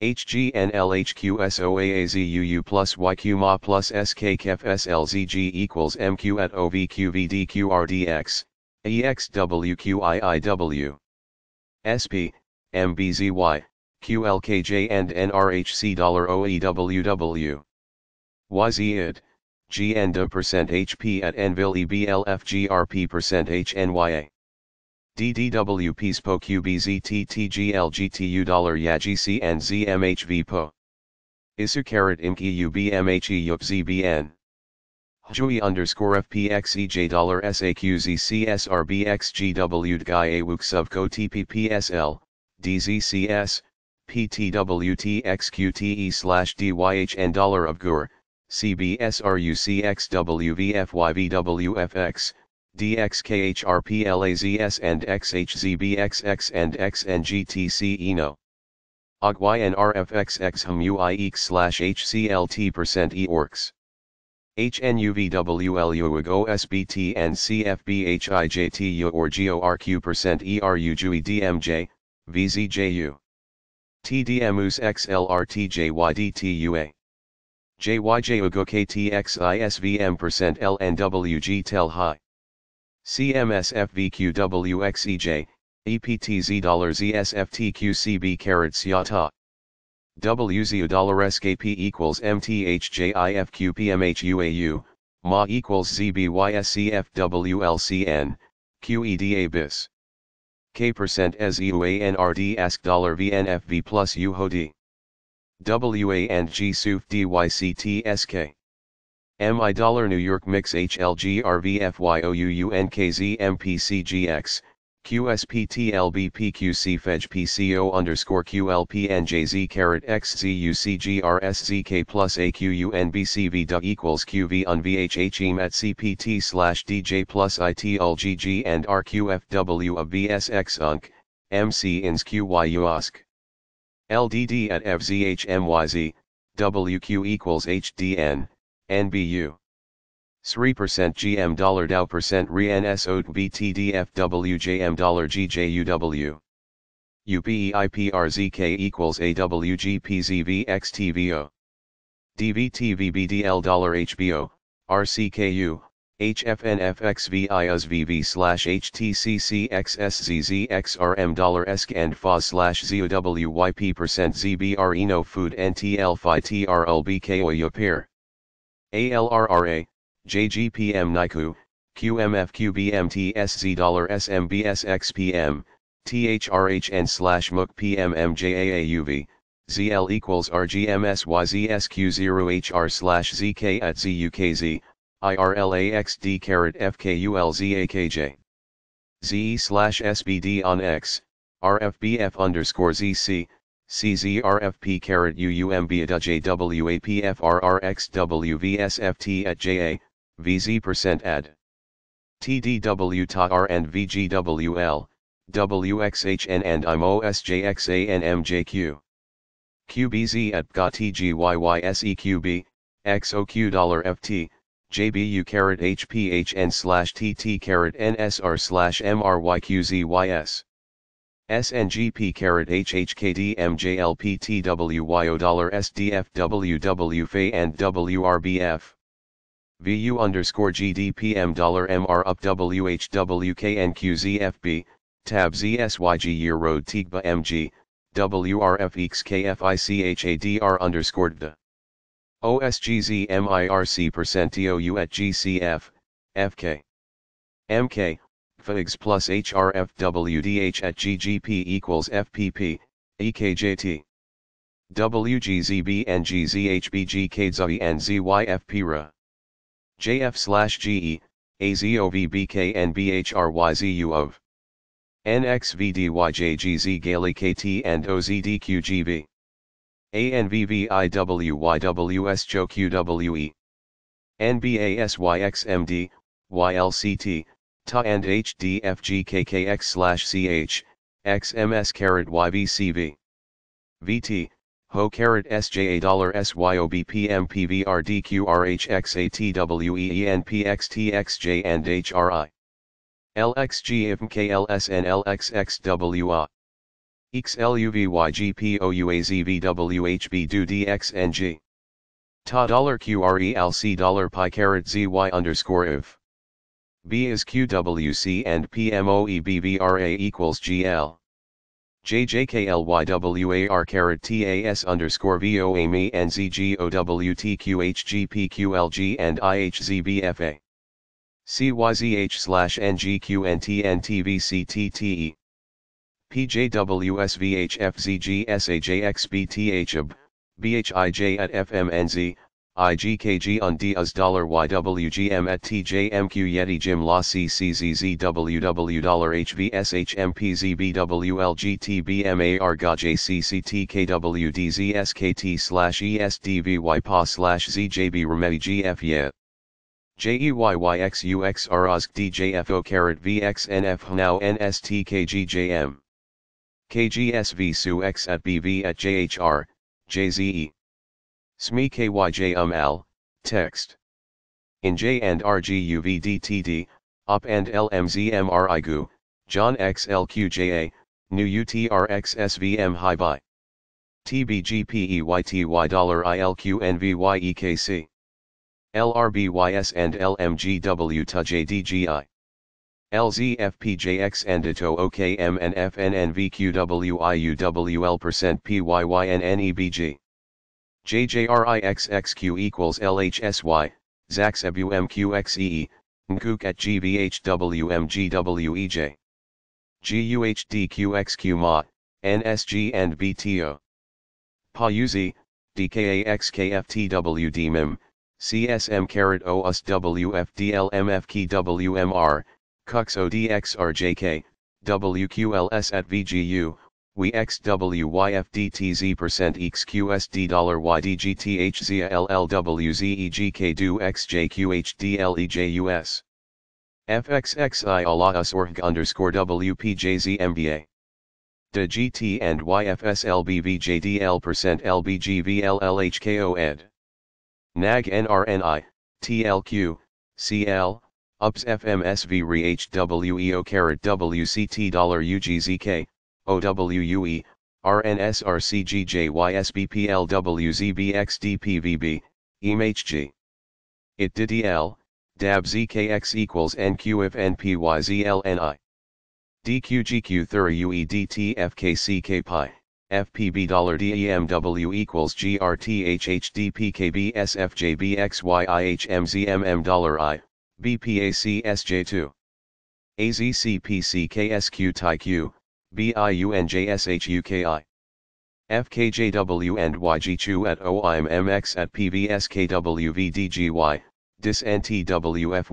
HGNLHQSOAAZUU plus YQMA plus SKKFSLZG equals MQ at OVQVDQRDX, EXWQIIW, SP, MBZY, QLKJ and NRHC $OEWW. YZ GNDA percent HP at NVIL EBLFGRP percent HNYA. DDWP SPO QBZTTGLGTU dollar YAGC and ZMHV PO. ISU carat IMKI UBMHE YUP ZBN. underscore FPXEJ dollar SAQZCSRBXGW DGI AWUK SUBCO TPPSL, DZCS, PTWTXQTE slash DYHN dollar of GUR, CBSRUCXWVFYVWFX, DXKHRPLAZS and XHZBXX and XNGTC ENO. OGYNRFXX HUMUIEX slash HCLT percent eorks, HNUVWLUUG OSBT and CFBHIJTU or GORQ percent ERUJUI DMJ, VZJU. TDMUS XLRTJYDTUA. JYJUGOKTXISVM percent LNWG TEL HIGH. CMSFVQWXEJ, EPTZ dollars ESFTQCB carats yata. WZU dollars KP equals MTHJIFQPMHUAU, MA equals ZBYSCFWLCN, QEDA bis. K percent as ask dollar VNFV plus UHOD. WA and G SUF DYCTSK. MI Dollar New York Mix HLGRVFYOUUNKZMPCGX, QSPTLBPQC PCO underscore QLPNJZ carat XZUCGRSZK plus AQUNBCV equals QV on VHHEM at CPT slash DJ plus ITLGG and RQFW of VSX UNC, MC INS QYUOSC. LDD at FZHMYZ, WQ equals HDN. NBU 3% GM dollar Dow percent re NSO dollar GJUW UPEIPRZK equals AWGPZVXTVO DVTVBDL dollar HBO RCKU HFNFXVISVV slash HTCCXSZZXRM dollar ESC and FOS slash ZOWYP percent ZBR Eno Food NTL ALRRA, JGPM NICU, QMFQBM TSZ $SMBS XPM, THRHN slash PMM JAAUV, ZL equals RGMSYZSQ0HR slash ZK at ZUKZ, IRLAXD carat FKULZAKJ. ZE slash SBD on X, RFBF underscore ZC, CZRFP carat UUMB JWAPFRRXWVSFT at JA, VZ percent ad. TDW TAR and VGWL, WXHN and IMOSJXANMJQ. QBZ at GOTTGYYSEQB, XOQ dollar $FT, JBU carat HPHN slash TT carat NSR slash MRYQZYS. SNGP carat HHKD MJLPTWYO dollar SDFWWFA and WRBF. VU underscore GDPM dollar MR up WHWKNQZFB, tab ZSYG year road TIGBA MG, WRFXKFICHADR underscore DA. OSGZMIRC percent TOU at GCF, FK. MK, Figs plus HRFWDH at GGP equals FPP, EKJT. WGZB and GZHBG and ZYFPRA. JF slash GE, and of. NXVDYJGZ KT and OZDQGV. ANVVIWYWS JOQWE. NBASYXMD, YLCT, TA and HDFGKKX slash C H X M S carrot Y V C V V T HO carrot SJA dollar SYOBPMPVRDQRHXATWEENPXTXJ and HRI. LXGFMKLSN DXNG. TA dollar QRELC dollar pi carrot ZY underscore if. B is QWC and PMOEBVRA equals GL. JJKLYWAR carat TAS underscore VOAME and ZGOWTQHGPQLG and IHZBFA. CYZH slash NGQNTNTVCTTE. PJWSVHFZGSAJXBTHAB, BHIJ at FMNZ, IGKG on D dollar YWGM at TJMQ Yeti Jim La CCZZWW dollar HVSHMPZBWLGTBMAR GAJCCTKWDZSKT slash ESDVY PA slash ZJB Remedy GF JEYYXUXROSK DJFO carat VXNF now NSTKGJM. KGSV SUX at BV at JHR, JZE. SME KYJ um al, text. In J and RGUVDTD, UP and LMZMRI GU, John XLQJA, New UTRXSVM High Buy. TBGPEYTY dollar ILQNVYEKC. LRBYS and LMGW TUJDGI. LZFPJX and ITO OKM and FNNVQWIUWL percent PYYNNEBG. JJRIXXQ equals LHSY, ZAXWMQXEE, NKUK at GVHWMGWEJ. GUHDQXQMA, NSG and BTO. PAUZ, DKAXKFTWDMIM, CSM carat OUS WFDLMFKWMR, CUX ODXRJK, WQLS at VGU, we xwyfdtz percent xqsd dollar ydgthzllwzegk do xjqhdlejus. org underscore wpjzmba. De gt and yfslbvjdl percent lbgvllhko ed. Nag nrni, tlq, cl, ups F M S V R H W E O Carat wct dollar ugzk. OWUE, It did DAB ZKX equals NQFNPYZLNI. DQGQ Thura FPB dollar DEMW equals GRTHHDPKBSFJBXYIHMZMM dollar 2 AZCPCKSQ Q BIUNJSHUKI. and YG Chu at OIMMX at PVSKWVDGY, DIS NTWF